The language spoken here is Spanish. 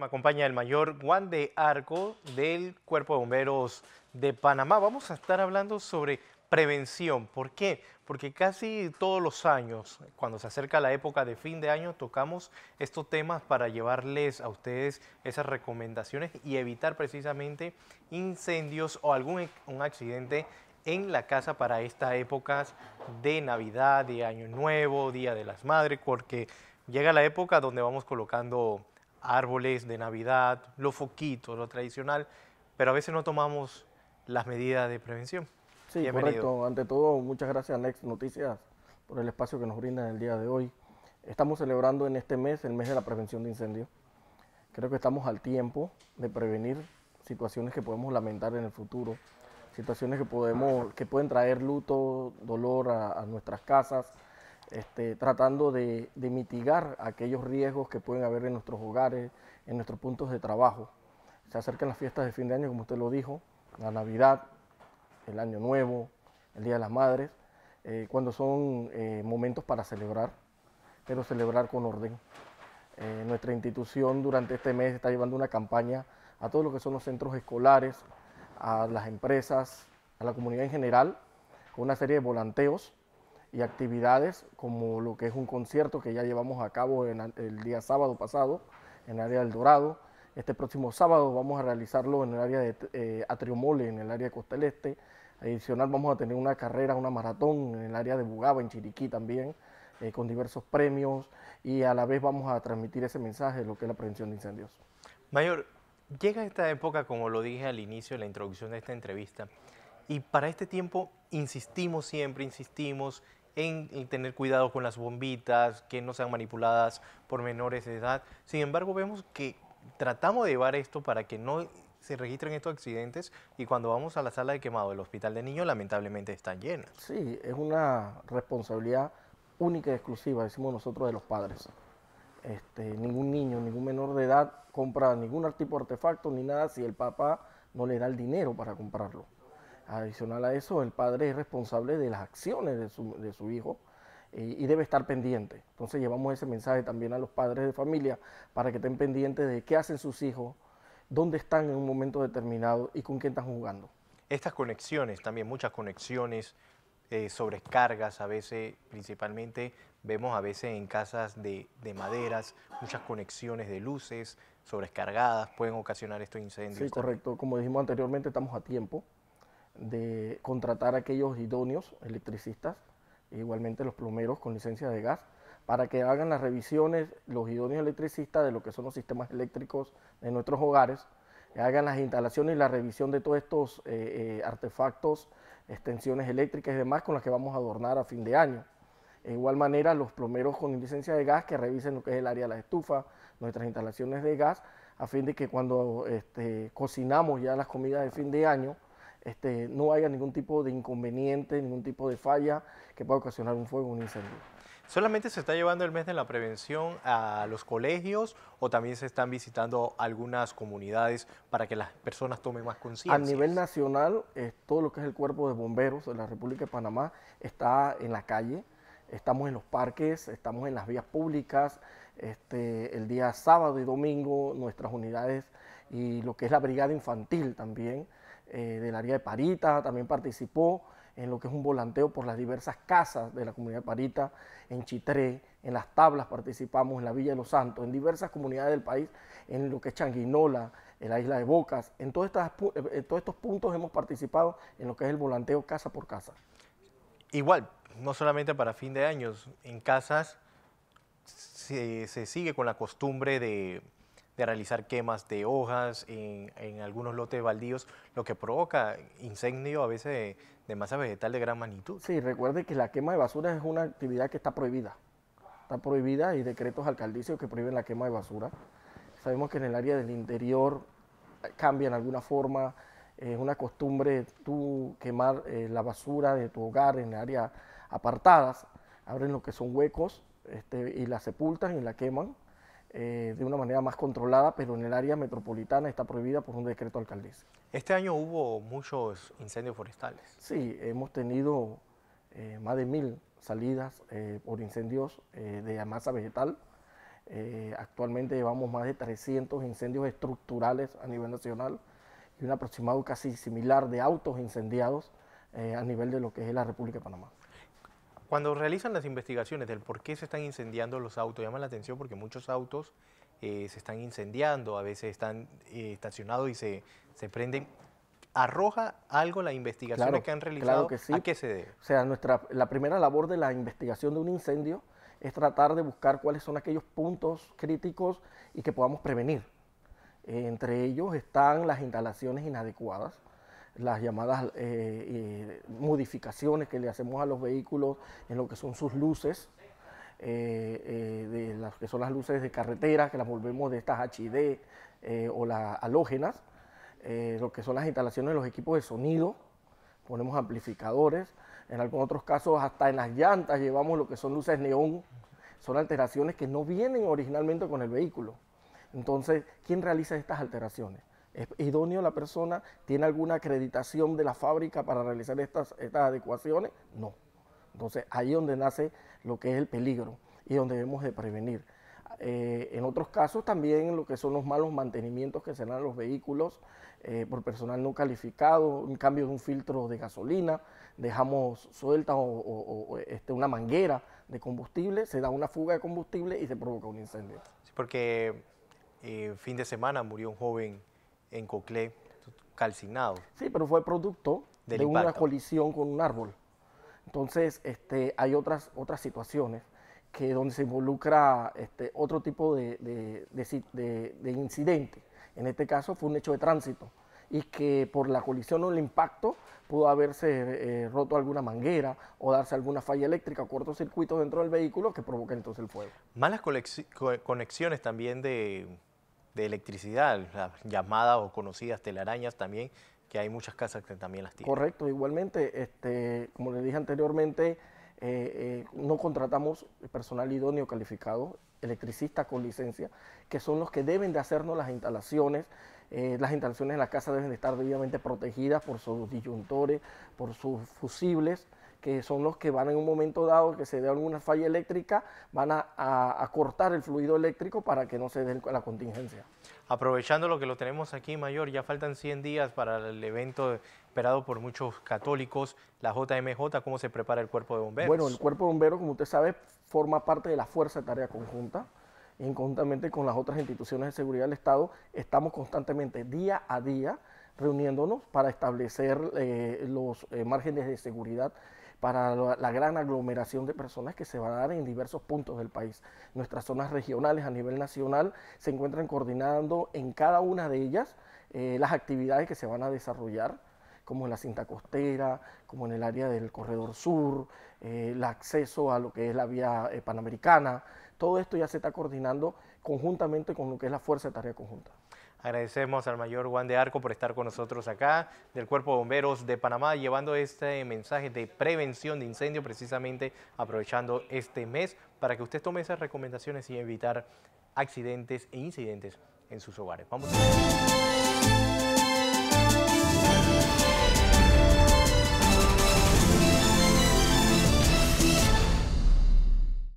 me acompaña el mayor Juan de Arco del Cuerpo de Bomberos de Panamá. Vamos a estar hablando sobre prevención. ¿Por qué? Porque casi todos los años, cuando se acerca la época de fin de año, tocamos estos temas para llevarles a ustedes esas recomendaciones y evitar precisamente incendios o algún e, accidente en la casa para estas épocas de Navidad, de Año Nuevo, Día de las Madres, porque llega la época donde vamos colocando árboles de Navidad, lo foquito, lo tradicional, pero a veces no tomamos las medidas de prevención. Sí, correcto. Ante todo, muchas gracias Next Noticias por el espacio que nos brinda en el día de hoy. Estamos celebrando en este mes el mes de la prevención de incendios. Creo que estamos al tiempo de prevenir situaciones que podemos lamentar en el futuro, situaciones que podemos, que pueden traer luto, dolor a, a nuestras casas, este, tratando de, mitigar aquellos riesgos que pueden haber en nuestros hogares, en nuestros puntos de trabajo. Se acercan las fiestas de fin de año, como usted lo dijo, la Navidad, el Año Nuevo, el Día de las Madres, eh, cuando son eh, momentos para celebrar, pero celebrar con orden. Eh, nuestra institución durante este mes está llevando una campaña a todo lo que son los centros escolares, a las empresas, a la comunidad en general, con una serie de volanteos y actividades como lo que es un concierto que ya llevamos a cabo el día sábado pasado en el área del Dorado. Este próximo sábado vamos a realizarlo en el área de eh, Atriumole, en el área de Costa del Este. Adicional vamos a tener una carrera, una maratón en el área de Bugaba, en Chiriquí también, eh, con diversos premios y a la vez vamos a transmitir ese mensaje de lo que es la prevención de incendios. Mayor, llega esta época, como lo dije al inicio de la introducción de esta entrevista, y para este tiempo insistimos siempre, insistimos en tener cuidado con las bombitas, que no sean manipuladas por menores de edad. Sin embargo, vemos que tratamos de llevar esto para que no se registren estos accidentes y cuando vamos a la sala de quemado del hospital de niños lamentablemente están llenas. Sí, es una responsabilidad única y exclusiva, decimos nosotros, de los padres. Este, ningún niño, ningún menor de edad compra ningún tipo de artefacto ni nada si el papá no le da el dinero para comprarlo. Adicional a eso, el padre es responsable de las acciones de su, hijo eh, y debe estar pendiente. Entonces llevamos ese mensaje también a los padres de familia para que estén pendientes de qué hacen sus hijos, dónde están en un momento determinado y con quién están jugando. Estas conexiones, también muchas conexiones, eh, sobrecargas a veces, principalmente vemos a veces en casas de, de, maderas, muchas conexiones de luces sobrecargadas pueden ocasionar estos incendios. Sí, correcto. Como dijimos anteriormente, estamos a tiempo de contratar a aquellos idóneos, electricistas, igualmente los plomeros con licencia de gas, para que hagan las revisiones, los idóneos electricistas de lo que son los sistemas eléctricos de nuestros hogares, hagan las instalaciones y la revisión de todos estos eh, eh, artefactos, extensiones eléctricas y demás con las que vamos a adornar a fin de año. De igual manera, los plomeros con licencia de gas que revisen lo que es el área de la estufa, nuestras instalaciones de gas, a fin de que cuando este, cocinamos ya las comidas de fin de año, este, no haya ningún tipo de inconveniente, ningún tipo de falla que pueda ocasionar un fuego un incendio. ¿Solamente se está llevando el mes de la prevención a los colegios o también se están visitando algunas comunidades para que las personas tomen más conciencia? A nivel nacional, todo lo que es el cuerpo de bomberos de la República de Panamá está en la calle, estamos en los parques, estamos en las vías públicas, este, el día sábado y domingo nuestras unidades y lo que es la brigada infantil también eh, del área de Parita, también participó en lo que es un volanteo por las diversas casas de la comunidad de Parita, en Chitré, en Las Tablas participamos, en la Villa de los Santos, en diversas comunidades del país, en lo que es Changuinola, en la isla de Bocas, en, estas, eh, eh, todos estos puntos hemos participado en lo que es el volanteo casa por casa. Igual, no solamente para fin de año, en casas se sigue con la costumbre de de realizar quemas de hojas en, algunos lotes baldíos, lo que provoca incendio a veces de, masa vegetal de gran magnitud. Sí, recuerde que la quema de basura es una actividad que está prohibida. Está prohibida, y decretos alcaldicios que prohíben la quema de basura. Sabemos que en el área del interior eh, cambia de alguna forma, eh, es una costumbre tú quemar eh, la basura de tu hogar en áreas apartadas, abren lo que son huecos este, y la sepultan y la queman. Eh, de una manera más controlada, pero en el área metropolitana está prohibida por un decreto alcaldés. Este año hubo muchos incendios forestales. Sí, hemos tenido eh, más de mil salidas eh, por incendios de masa vegetal. actualmente llevamos más de 300 incendios estructurales a nivel nacional y un aproximado casi similar de autos incendiados a nivel de lo que es la República de Panamá. Cuando realizan las investigaciones del por qué se están incendiando los autos, llama la atención porque muchos autos eh, se están incendiando, a veces están eh, estacionados y se, se prenden. ¿Arroja algo la investigación que han realizado? que sí. ¿A qué se debe? O sea, nuestra, la primera labor de la investigación de un incendio es tratar de buscar cuáles son aquellos puntos críticos y que podamos prevenir. Eh, entre ellos están las instalaciones inadecuadas, las llamadas eh, modificaciones que le hacemos a los vehículos en lo que son sus luces, eh, eh, de las que son las luces de carretera, que las volvemos de estas HD o las halógenas, lo que son las instalaciones de los equipos de sonido, ponemos amplificadores, en algunos otros casos hasta en las llantas llevamos lo que son luces neón, son alteraciones que no vienen originalmente con el vehículo. Entonces, ¿quién realiza estas alteraciones? es idóneo la persona, tiene alguna acreditación de la fábrica para realizar estas, estas adecuaciones, no. Entonces ahí es donde nace lo que es el peligro y donde debemos de prevenir. Eh, en otros casos también lo que son los malos mantenimientos que se dan a los vehículos eh, por personal no calificado, un cambio de un filtro de gasolina, dejamos suelta o, este, una manguera de combustible, se da una fuga de combustible y se provoca un incendio. Sí, porque eh, fin de semana murió un joven en Coclé calcinado. Sí, pero fue producto de una colisión con un árbol. Entonces, este, hay otras, otras situaciones que donde se involucra este, otro tipo de, de, incidente. En este caso fue un hecho de tránsito y que por la colisión o el impacto pudo haberse eh, roto alguna manguera o darse alguna falla eléctrica o cortocircuito dentro del vehículo que provoca entonces el fuego. Malas conexiones también de de electricidad, las llamadas o conocidas telarañas también, que hay muchas casas que también las tienen. Correcto, igualmente, este, como les dije anteriormente, eh, eh, no contratamos personal idóneo calificado, electricista con licencia, que son los que deben de hacernos las instalaciones. Eh, las instalaciones en la casa deben de estar debidamente protegidas por sus disyuntores, por sus fusibles que son los que van en un momento dado que se dé alguna falla eléctrica, van a, cortar el fluido eléctrico para que no se dé la contingencia. Aprovechando lo que lo tenemos aquí, Mayor, ya faltan 100 días para el evento esperado por muchos católicos, la JMJ, ¿cómo se prepara el cuerpo de bomberos? Bueno, el cuerpo de bomberos, como usted sabe, forma parte de la Fuerza de Tarea Conjunta y conjuntamente con las otras instituciones de seguridad del Estado, estamos constantemente, día a día, reuniéndonos para establecer eh, los eh, márgenes de seguridad para la, gran aglomeración de personas que se va a dar en diversos puntos del país. Nuestras zonas regionales a nivel nacional se encuentran coordinando en cada una de ellas eh, las actividades que se van a desarrollar, como en la cinta costera, como en el área del corredor sur, el acceso a lo que es la vía panamericana. Todo esto ya se está coordinando conjuntamente con lo que es la Fuerza de Tarea Conjunta. Agradecemos al mayor Juan de Arco por estar con nosotros acá del Cuerpo de Bomberos de Panamá llevando este mensaje de prevención de incendio precisamente aprovechando este mes para que usted tome esas recomendaciones y evitar accidentes e incidentes en sus hogares. Vamos.